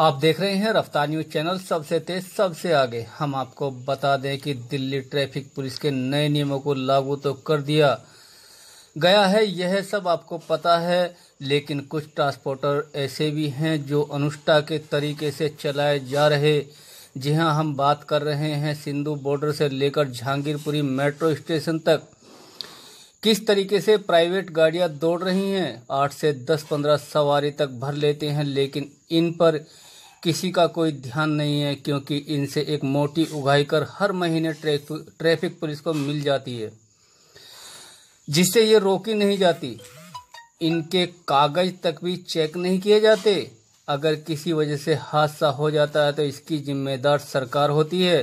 आप देख रहे हैं रफ्तार न्यूज चैनल सबसे तेज सबसे आगे हम आपको बता दें कि दिल्ली ट्रैफिक पुलिस के नए नियमों को लागू तो कर दिया गया है यह सब आपको पता है लेकिन कुछ ट्रांसपोर्टर ऐसे भी हैं जो अनुष्ठा के तरीके से चलाए जा रहे जी हाँ हम बात कर रहे हैं सिंधु बॉर्डर से लेकर जहांगीरपुरी मेट्रो स्टेशन तक किस तरीके से प्राइवेट गाड़ियां दौड़ रही हैं आठ से दस पंद्रह सवारी तक भर लेते हैं लेकिन इन पर किसी का कोई ध्यान नहीं है क्योंकि इनसे एक मोटी उगाई कर हर महीने ट्रैफिक पुलिस को मिल जाती है जिससे ये रोकी नहीं जाती इनके कागज तक भी चेक नहीं किए जाते अगर किसी वजह से हादसा हो जाता है तो इसकी जिम्मेदार सरकार होती है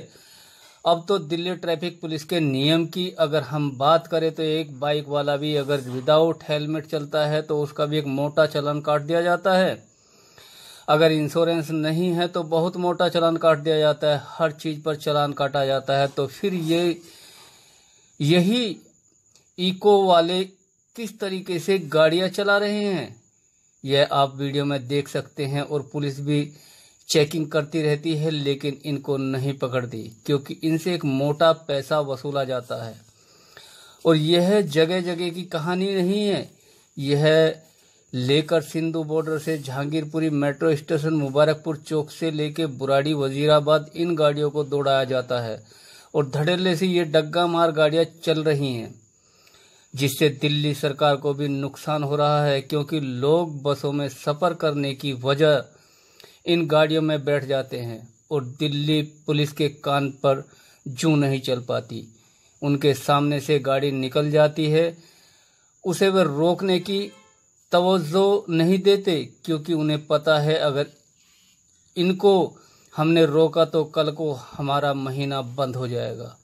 अब तो दिल्ली ट्रैफिक पुलिस के नियम की अगर हम बात करें तो एक बाइक वाला भी अगर विदाउट हेलमेट चलता है तो उसका भी एक मोटा चलन काट दिया जाता है अगर इंश्योरेंस नहीं है तो बहुत मोटा चलान काट दिया जाता है हर चीज़ पर चलान काटा जाता है तो फिर ये यही इको वाले किस तरीके से गाड़ियां चला रहे हैं यह आप वीडियो में देख सकते हैं और पुलिस भी चेकिंग करती रहती है लेकिन इनको नहीं पकड़ती क्योंकि इनसे एक मोटा पैसा वसूला जाता है और यह जगह जगह की कहानी नहीं है यह लेकर सिंधु बॉर्डर से जहांगीरपुरी मेट्रो स्टेशन मुबारकपुर चौक से लेकर बुराड़ी वजीराबाद इन गाड़ियों को दौड़ाया जाता है और धड़ेले से ये डग्गा मार गाड़ियां चल रही हैं जिससे दिल्ली सरकार को भी नुकसान हो रहा है क्योंकि लोग बसों में सफ़र करने की वजह इन गाड़ियों में बैठ जाते हैं और दिल्ली पुलिस के कान पर जू नहीं चल पाती उनके सामने से गाड़ी निकल जाती है उसे वे रोकने की तवज्जो नहीं देते क्योंकि उन्हें पता है अगर इनको हमने रोका तो कल को हमारा महीना बंद हो जाएगा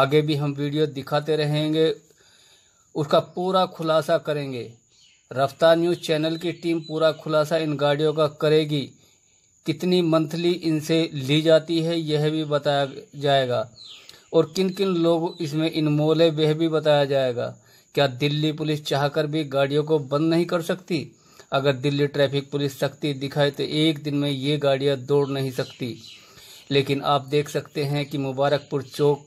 आगे भी हम वीडियो दिखाते रहेंगे उसका पूरा खुलासा करेंगे रफ्तार न्यूज़ चैनल की टीम पूरा खुलासा इन गाड़ियों का करेगी कितनी मंथली इनसे ली जाती है यह भी बताया जाएगा और किन किन लोग इसमें इनमोल है वह भी बताया जाएगा क्या दिल्ली पुलिस चाहकर भी गाड़ियों को बंद नहीं कर सकती अगर दिल्ली ट्रैफिक पुलिस सख्ती दिखाए तो एक दिन में ये गाड़ियां दौड़ नहीं सकती लेकिन आप देख सकते हैं कि मुबारकपुर चौक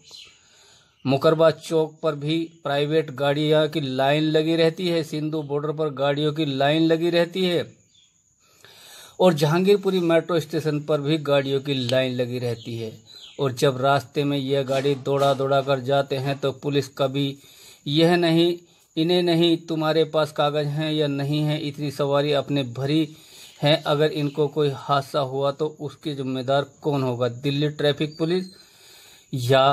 मुकरबा चौक पर भी प्राइवेट गाड़ियां की लाइन लगी रहती है सिंधु बॉर्डर पर गाड़ियों की लाइन लगी रहती है और जहांगीरपुरी मेट्रो स्टेशन पर भी गाड़ियों की लाइन लगी रहती है और जब रास्ते में यह गाड़ी दौड़ा दौड़ा कर जाते हैं तो पुलिस कभी यह नहीं इन्हें नहीं तुम्हारे पास कागज हैं या नहीं है इतनी सवारी अपने भरी है अगर इनको कोई हादसा हुआ तो उसके जिम्मेदार कौन होगा दिल्ली ट्रैफिक पुलिस या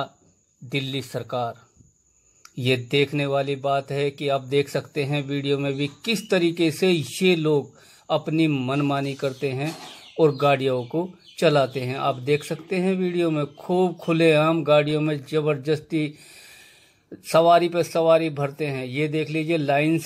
दिल्ली सरकार ये देखने वाली बात है कि आप देख सकते हैं वीडियो में भी किस तरीके से ये लोग अपनी मनमानी करते हैं और गाड़ियों को चलाते हैं आप देख सकते हैं वीडियो में खूब खुलेआम गाड़ियों में ज़बरदस्ती सवारी पे सवारी भरते हैं ये देख लीजिए लाइन से